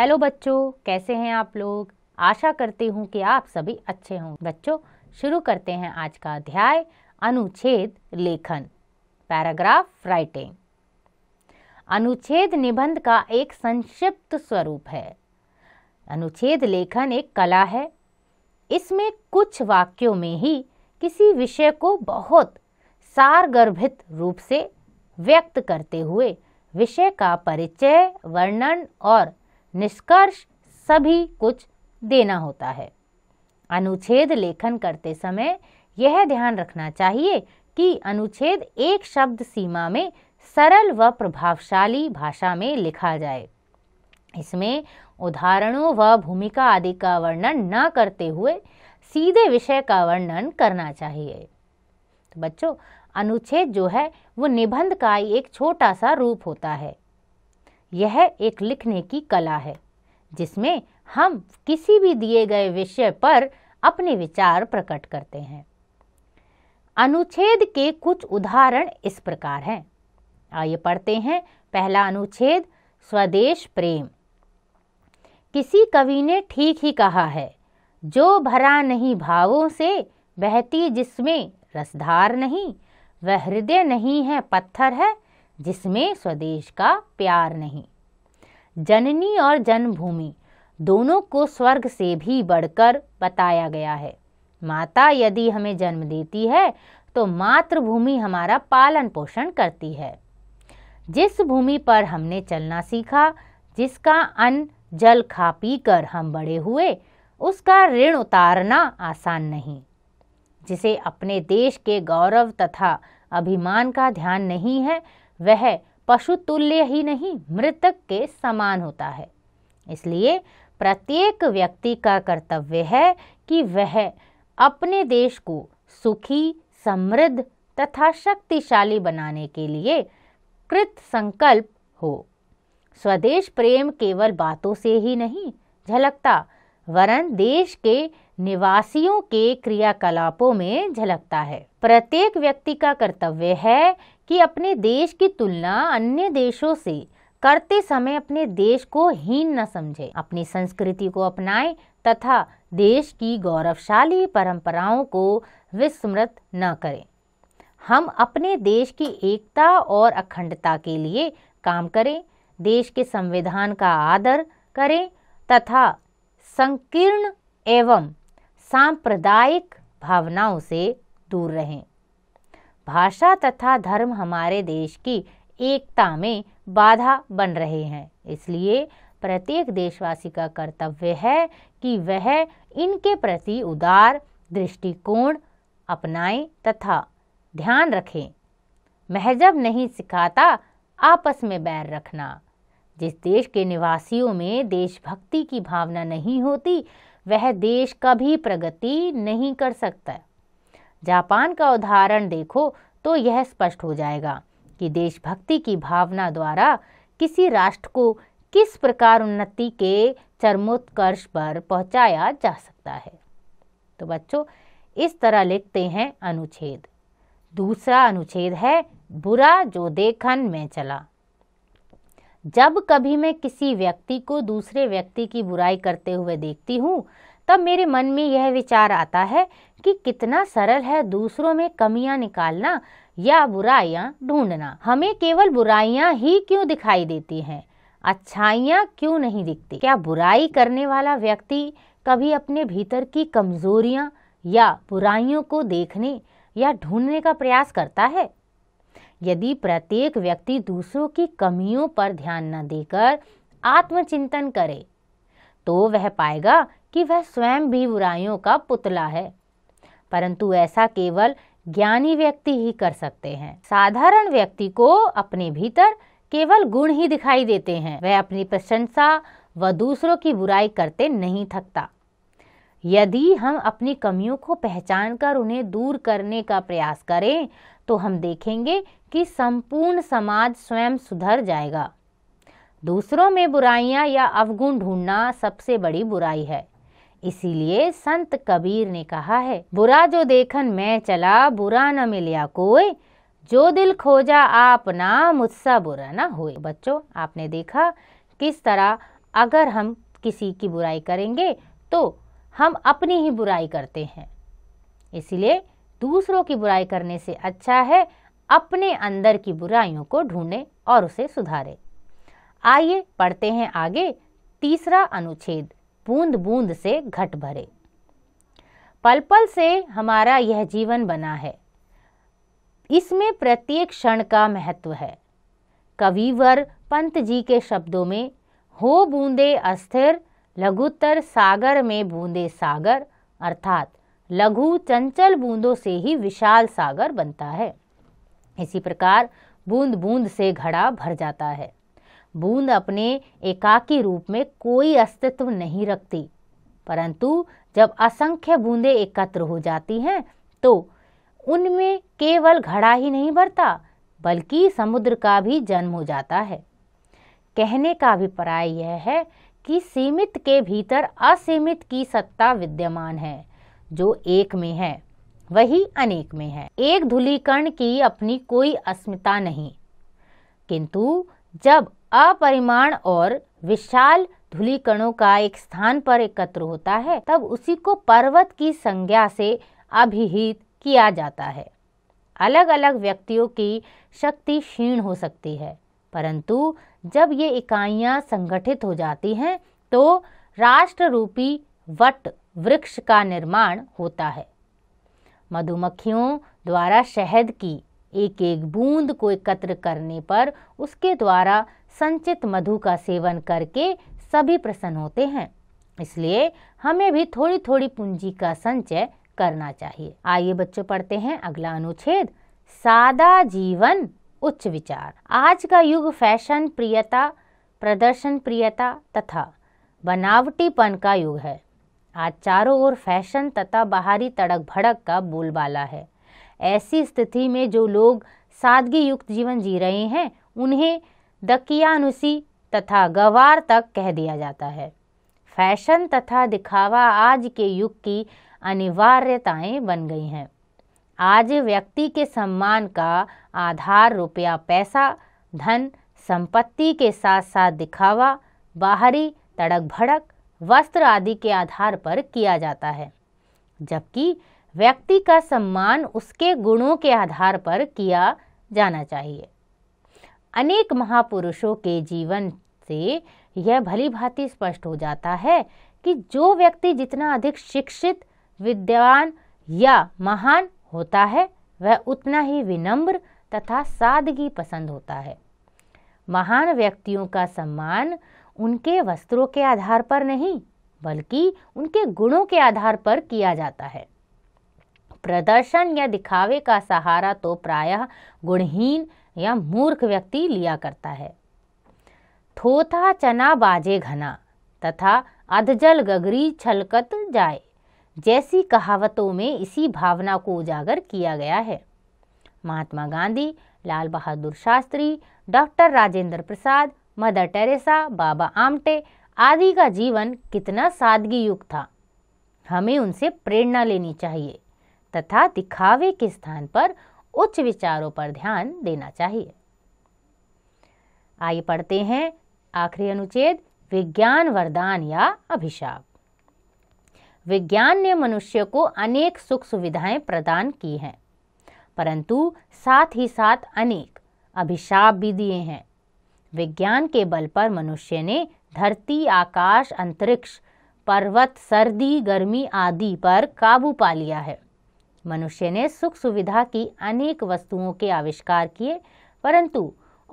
hello बच्चों कैसे हैं आप लोग आशा करती हूँ कि आप सभी अच्छे हों बच्चों शुरू करते हैं आज का अध्याय अनुच्छेद लेखन पैराग्राफ राइटिंग अनुच्छेद निबंध का एक संक्षिप्त स्वरूप है अनुच्छेद लेखन एक कला है इसमें कुछ वाक्यों में ही किसी विषय को बहुत सारगर्भित रूप से व्यक्त करते हुए विषय का परिचय वर्णन और निष्कर्ष सभी कुछ देना होता है अनुच्छेद लेखन करते समय यह ध्यान रखना चाहिए कि अनुच्छेद एक शब्द सीमा में सरल व प्रभावशाली भाषा में लिखा जाए इसमें उदाहरणों व भूमिका आदि का वर्णन न करते हुए सीधे विषय का वर्णन करना चाहिए तो बच्चों अनुच्छेद जो है वो निबंध का एक छोटा सा रूप होता है यह एक लिखने की कला है जिसमें हम किसी भी दिए गए विषय पर अपने विचार प्रकट करते हैं अनुच्छेद के कुछ उदाहरण इस प्रकार हैं आइए पढ़ते हैं पहला अनुच्छेद स्वदेश प्रेम किसी कवि ने ठीक ही कहा है जो भरा नहीं भावों से बहती जिसमें रसधार नहीं वह हृदय नहीं है पत्थर है जिसमें स्वदेश का प्यार नहीं जननी और जन्मभूमि दोनों को स्वर्ग से भी बढ़कर बताया गया है माता यदि हमें जन्म देती है तो मातृभूमि हमारा पालन पोषण करती है जिस भूमि पर हमने चलना सीखा जिसका अन्न जल खा पी कर हम बड़े हुए उसका ऋण उतारना आसान नहीं जिसे अपने देश के गौरव तथा अभिमान का ध्यान नहीं है वह पशु तुल्य ही नहीं मृतक के समान होता है इसलिए प्रत्येक व्यक्ति का कर्तव्य है कि वह अपने देश को सुखी समृद्ध तथा शक्तिशाली बनाने के लिए कृत संकल्प हो स्वदेश प्रेम केवल बातों से ही नहीं झलकता वरन देश के निवासियों के क्रियाकलापों में झलकता है प्रत्येक व्यक्ति का कर्तव्य है कि अपने देश की तुलना अन्य देशों से करते समय अपने देश को हीन न समझे अपनी संस्कृति को अपनाएं तथा देश की गौरवशाली परंपराओं को विस्मृत न करें हम अपने देश की एकता और अखंडता के लिए काम करें देश के संविधान का आदर करें तथा संकीर्ण एवं सांप्रदायिक भावनाओं से दूर रहें भाषा तथा धर्म हमारे देश की एकता में बाधा बन रहे हैं इसलिए प्रत्येक देशवासी का कर्तव्य है कि वह इनके प्रति उदार दृष्टिकोण अपनाएं तथा ध्यान रखें महजब नहीं सिखाता आपस में बैर रखना जिस देश के निवासियों में देशभक्ति की भावना नहीं होती वह देश कभी प्रगति नहीं कर सकता जापान का उदाहरण देखो तो यह स्पष्ट हो जाएगा कि देशभक्ति की भावना द्वारा किसी राष्ट्र को किस प्रकार उन्नति के चरमोत्कर्ष पर पहुंचाया जा सकता है तो बच्चों इस तरह लिखते हैं अनुच्छेद दूसरा अनुच्छेद है बुरा जो देखन में चला जब कभी मैं किसी व्यक्ति को दूसरे व्यक्ति की बुराई करते हुए देखती हूँ तब मेरे मन में यह विचार आता है कि कितना सरल है दूसरों में कमियां निकालना या बुराइयां ढूंढना हमें केवल बुराइयां ही क्यों दिखाई देती हैं अच्छाइयाँ क्यों नहीं दिखती क्या बुराई करने वाला व्यक्ति कभी अपने भीतर की कमजोरियाँ या बुराइयों को देखने या ढूंढने का प्रयास करता है यदि प्रत्येक व्यक्ति दूसरों की कमियों पर ध्यान न देकर आत्मचिंतन करे तो वह पाएगा कि वह स्वयं भी बुराइयों का पुतला है परंतु ऐसा केवल ज्ञानी व्यक्ति ही कर सकते हैं साधारण व्यक्ति को अपने भीतर केवल गुण ही दिखाई देते हैं वह अपनी प्रशंसा व दूसरों की बुराई करते नहीं थकता यदि हम अपनी कमियों को पहचान कर उन्हें दूर करने का प्रयास करें तो हम देखेंगे कि संपूर्ण समाज स्वयं सुधर जाएगा दूसरों में बुराइयां या अवगुण ढूंढना सबसे बड़ी बुराई है इसीलिए संत कबीर ने कहा है बुरा जो देखन मैं चला बुरा न मिलिया कोई जो दिल खोजा आप ना मुझसे बुरा ना हो बच्चों आपने देखा किस तरह अगर हम किसी की बुराई करेंगे तो हम अपनी ही बुराई करते हैं इसलिए दूसरों की बुराई करने से अच्छा है अपने अंदर की बुराइयों को ढूंढें और उसे सुधारें आइए पढ़ते हैं आगे तीसरा अनुच्छेद बूंद बूंद से घट भरे पल पल से हमारा यह जीवन बना है इसमें प्रत्येक क्षण का महत्व है कविवर पंत जी के शब्दों में हो बूंदे अस्थिर लघुतर सागर में बूंदे सागर अर्थात लघु चंचल बूंदों से ही विशाल सागर बनता है इसी प्रकार बूंद बूंद से घड़ा भर जाता है बूंद अपने एकाकी रूप में कोई अस्तित्व नहीं रखती परंतु जब असंख्य बूंदे एकत्र हो जाती हैं तो उनमें केवल घड़ा ही नहीं भरता बल्कि समुद्र का भी जन्म हो जाता है कहने का अभिप्राय यह है कि सीमित के भीतर असीमित की सत्ता विद्यमान है जो एक में है वही अनेक में है एक धूलिकर्ण की अपनी कोई अस्मिता नहीं किंतु जब अपरिमाण और विशाल धूलिकणों का एक स्थान पर एकत्र होता है तब उसी को पर्वत की संज्ञा से अभिहित किया जाता है अलग अलग व्यक्तियों की शक्ति क्षीण हो सकती है परंतु जब ये इकाइयाँ संगठित हो जाती हैं तो राष्ट्र रूपी वट वृक्ष का निर्माण होता है मधुमक्खियों द्वारा शहद की एक एक बूंद को एकत्र करने पर उसके द्वारा संचित मधु का सेवन करके सभी प्रसन्न होते हैं इसलिए हमें भी थोड़ी थोड़ी पूंजी का संचय करना चाहिए आइए बच्चों पढ़ते हैं अगला अनुच्छेद सादा जीवन उच्च विचार आज का युग फैशन प्रियता प्रदर्शन प्रियता तथा बनावटीपन का युग है आज चारों ओर फैशन तथा बाहरी तड़क भड़क का बोलबाला है ऐसी स्थिति में जो लोग सादगी युक्त जीवन जी रहे हैं उन्हें दकियानुसी तथा गवार तक कह दिया जाता है फैशन तथा दिखावा आज के युग की अनिवार्यताएं बन गई हैं आज व्यक्ति के सम्मान का आधार रुपया पैसा धन संपत्ति के साथ साथ दिखावा बाहरी तड़क भड़क वस्त्र आदि के आधार पर किया जाता है जबकि व्यक्ति का सम्मान उसके गुणों के आधार पर किया जाना चाहिए अनेक महापुरुषों के जीवन से यह भली भांति स्पष्ट हो जाता है कि जो व्यक्ति जितना अधिक शिक्षित विद्वान या महान होता है वह उतना ही विनम्र तथा सादगी पसंद होता है महान व्यक्तियों का सम्मान उनके वस्त्रों के आधार पर नहीं बल्कि उनके गुणों के आधार पर किया जाता है प्रदर्शन या दिखावे का सहारा तो प्रायः गुणहीन या मूर्ख व्यक्ति लिया करता है थोथा चना बाजे घना तथा अधजल गगरी छलकत जाए जैसी कहावतों में इसी भावना को उजागर किया गया है Mahatma Gandhi Lal Bahadur Shastri doctor Rajendra Prasad Mother Teresa Baba Amte आदि का जीवन कितना सादगी युक्त था हमें उनसे प्रेरणा लेनी चाहिए तथा दिखावे के स्थान पर उच्च विचारों पर ध्यान देना चाहिए आइए पढ़ते हैं आखिरी अनुच्छेद विज्ञान वरदान या अभिशाप विज्ञान ने मनुष्य को अनेक सुख सुविधाएं प्रदान की हैं परंतु साथ ही साथ अनेक अभिशाप भी दिए हैं विज्ञान के बल पर मनुष्य ने धरती आकाश अंतरिक्ष पर्वत सर्दी गर्मी आदि पर काबू पा लिया है मनुष्य ने सुख सुविधा की अनेक वस्तुओं के आविष्कार किए परंतु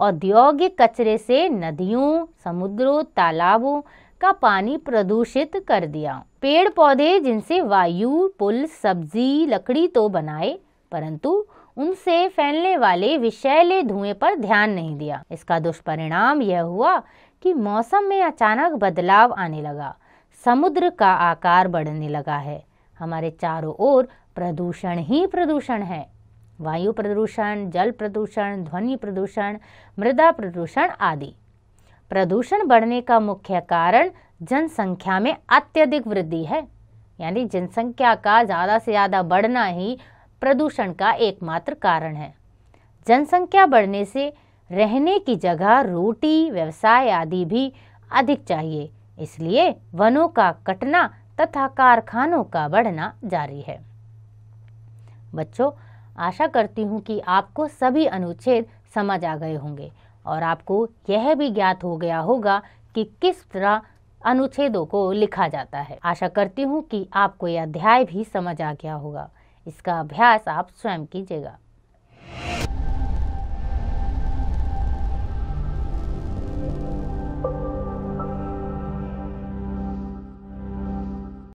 औद्योगिक कचरे से नदियों समुद्रों तालाबों का पानी प्रदूषित कर दिया पेड़ पौधे जिनसे वायु पुल सब्जी लकड़ी तो बनाए परंतु उनसे फैलने वाले विषैले धुएं पर ध्यान नहीं दिया इसका दुष्परिणाम यह हुआ कि मौसम में अचानक बदलाव आने लगा समुद्र का आकार बढ़ने लगा है हमारे चारों ओर प्रदूषण ही प्रदूषण है वायु प्रदूषण जल प्रदूषण ध्वनि प्रदूषण मृदा प्रदूषण आदि प्रदूषण बढ़ने का मुख्य कारण जनसंख्या में अत्यधिक वृद्धि है यानी जनसंख्या का ज़्यादा से ज़्यादा बढ़ना ही प्रदूषण का एकमात्र कारण है जनसंख्या बढ़ने से रहने की जगह रोटी व्यवसाय आदि भी अधिक चाहिए इसलिए वनों का कटना तथा कारखानों का बढ़ना जारी है बच्चों आशा करती हूँ कि आपको सभी अनुच्छेद समझ आ गए होंगे और आपको यह भी ज्ञात हो गया होगा कि किस तरह अनुच्छेदों को लिखा जाता है आशा करती हूँ कि आपको यह अध्याय भी समझ आ गया होगा इसका अभ्यास आप स्वयं कीजिएगा